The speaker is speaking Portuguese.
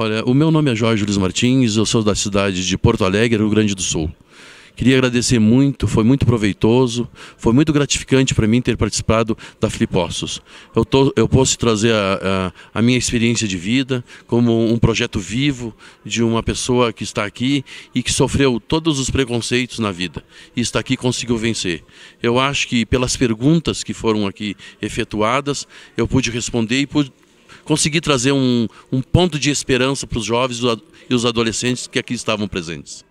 Olha, o meu nome é Jorge Luiz Martins, eu sou da cidade de Porto Alegre, Rio Grande do Sul. Queria agradecer muito, foi muito proveitoso, foi muito gratificante para mim ter participado da Flipostos. Eu, tô, eu posso trazer a, a, a, minha experiência de vida como um projeto vivo de uma pessoa que está aqui e que sofreu todos os preconceitos na vida e está aqui e conseguiu vencer. Eu acho que pelas perguntas que foram aqui efetuadas, eu pude responder e pude conseguir trazer um, um ponto de esperança para os jovens e os adolescentes que aqui estavam presentes.